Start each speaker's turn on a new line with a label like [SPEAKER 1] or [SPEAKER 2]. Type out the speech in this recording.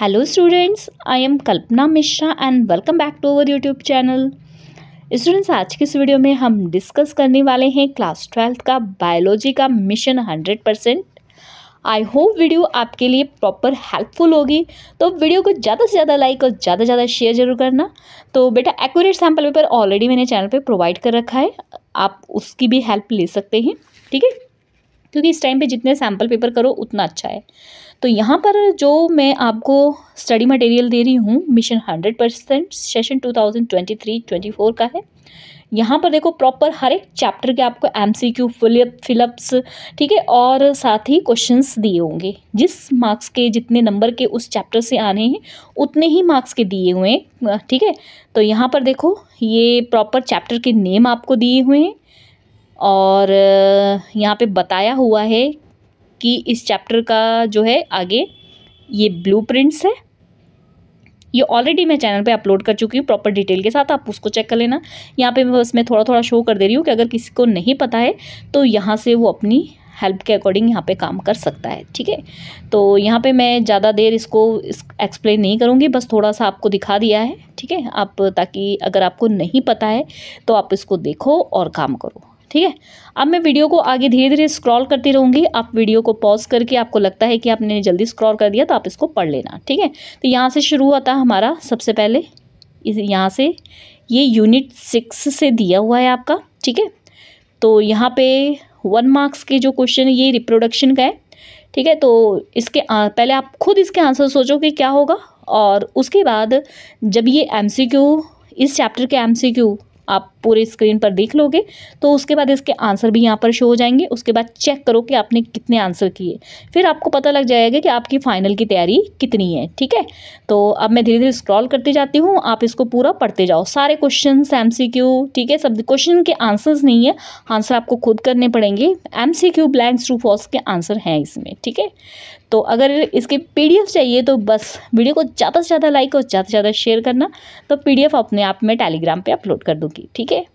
[SPEAKER 1] hello students I am Kalpana Mishra and welcome back to our YouTube channel students आज के इस video में हम डिस्कस करने वाले हैं क्लास ट्वेल्थ का बायोलॉजी का mission hundred percent I hope video आपके लिए प्रॉपर हेल्पफुल होगी तो वीडियो को ज़्यादा से ज़्यादा लाइक और ज़्यादा से ज़्यादा शेयर जरूर करना तो बेटा एक्यूरेट सैम्पल पेपर ऑलरेडी मैंने चैनल पर प्रोवाइड कर रखा है आप उसकी भी हेल्प ले सकते हैं ठीक है क्योंकि इस टाइम पे जितने सैम्पल पेपर करो उतना अच्छा है तो यहाँ पर जो मैं आपको स्टडी मटेरियल दे रही हूँ mission hundred percent session two thousand twenty three twenty four का है यहाँ पर देखो प्रॉपर हर एक चैप्टर के आपको M C Q fill up fillups ठीक है और साथ ही क्वेश्चंस दिए होंगे जिस मार्क्स के जितने नंबर के उस चैप्टर से आने हैं उतने ही मार्क्स के दिए हुए हैं ठीक है तो यहाँ पर देखो ये प्रॉपर चैप्टर के नेम आपको दिए हुए हैं और यहाँ पे बताया हुआ है कि इस चैप्टर का जो है आगे ये प्रिंट्स है ये ऑलरेडी मैं चैनल पे अपलोड कर चुकी हूँ प्रॉपर डिटेल के साथ आप उसको चेक कर लेना यहाँ पे मैं मैं थोड़ा थोड़ा शो कर दे रही हूँ कि अगर किसी को नहीं पता है तो यहाँ से वो अपनी हेल्प के अकॉर्डिंग यहाँ पे काम कर सकता है ठीक है तो यहाँ पे मैं ज़्यादा देर इसको एक्सप्लेन नहीं करूँगी बस थोड़ा सा आपको दिखा दिया है ठीक है आप ताकि अगर आपको नहीं पता है तो आप इसको देखो और काम करो ठीक है अब मैं वीडियो को आगे धीरे धीरे स्क्रॉल करती रहूँगी आप वीडियो को पॉज करके आपको लगता है कि आपने जल्दी स्क्रॉल कर दिया तो आप इसको पढ़ लेना ठीक है तो यहाँ से शुरू होता है हमारा सबसे पहले इस यहाँ से ये यूनिट सिक्स से दिया हुआ है आपका ठीक है तो यहाँ पे वन मार्क्स के जो क्वेश्चन ये रिप्रोडक्शन का है ठीक है तो इसके आ, पहले आप खुद इसके आंसर सोचो कि क्या होगा और उसके बाद जब ये एमसीक्यू इस चैप्टर के एमसीक्यू आप पूरे स्क्रीन पर देख लोगे तो उसके बाद इसके आंसर भी यहाँ पर शो हो जाएंगे उसके बाद चेक करो कि आपने कितने आंसर किए फिर आपको पता लग जाएगा कि आपकी फ़ाइनल की तैयारी कितनी है ठीक है तो अब मैं धीरे धीरे स्क्रॉल करती जाती हूँ आप इसको पूरा पढ़ते जाओ सारे क्वेश्चन एम ठीक है सब क्वेश्चन के आंसर्स नहीं है आंसर आपको खुद करने पड़ेंगे एम सी ब्लैंक्स के आंसर हैं इसमें ठीक है तो अगर इसके पीडीएफ चाहिए तो बस वीडियो को ज़्यादा से ज़्यादा लाइक और ज़्यादा से ज़्यादा शेयर करना तो पीडीएफ अपने आप में टेलीग्राम पर अपलोड कर दूँगी ठीक है